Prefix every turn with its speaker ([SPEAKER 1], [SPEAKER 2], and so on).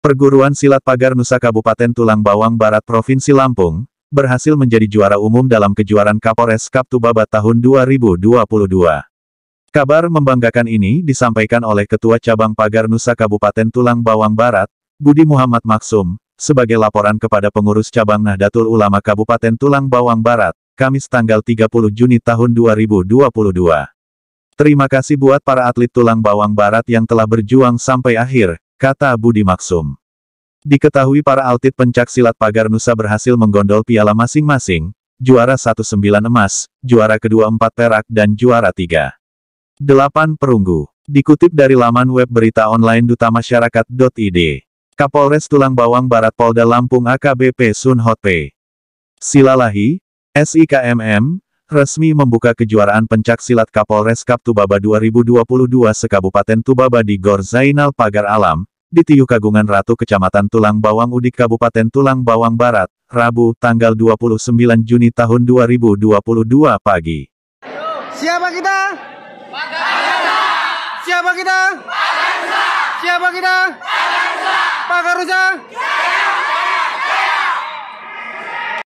[SPEAKER 1] Perguruan Silat Pagar Nusa Kabupaten Tulang Bawang Barat Provinsi Lampung, berhasil menjadi juara umum dalam kejuaraan Kapolres Cup Tubabat tahun 2022. Kabar membanggakan ini disampaikan oleh Ketua Cabang Pagar Nusa Kabupaten Tulang Bawang Barat, Budi Muhammad Maksum, sebagai laporan kepada pengurus cabang Nahdlatul Ulama Kabupaten Tulang Bawang Barat, Kamis tanggal 30 Juni tahun 2022. Terima kasih buat para atlet Tulang Bawang Barat yang telah berjuang sampai akhir, kata Budi Maksum. Diketahui para altit pencak silat pagar Nusa berhasil menggondol piala masing-masing, juara 19 emas, juara kedua 4 perak dan juara 3. 8 perunggu. Dikutip dari laman web berita online dutamasyarakat.id. Kapolres Tulang Bawang Barat Polda Lampung AKBP Sun Hotpe. Silalahi, SIKMM, resmi membuka kejuaraan pencak silat Kapolres Cup Tubaba 2022 sekabupaten Tubaba di Gor Zainal Pagar Alam, tiu kagungan Ratu Kecamatan Tulang Bawang Udik Kabupaten Tulang Bawang Barat, Rabu, tanggal 29 Juni tahun 2022 pagi.
[SPEAKER 2] Siapa kita? Pakarsa. Siapa kita? Pakarsa. Siapa kita? Pakarsa. Pakarsa.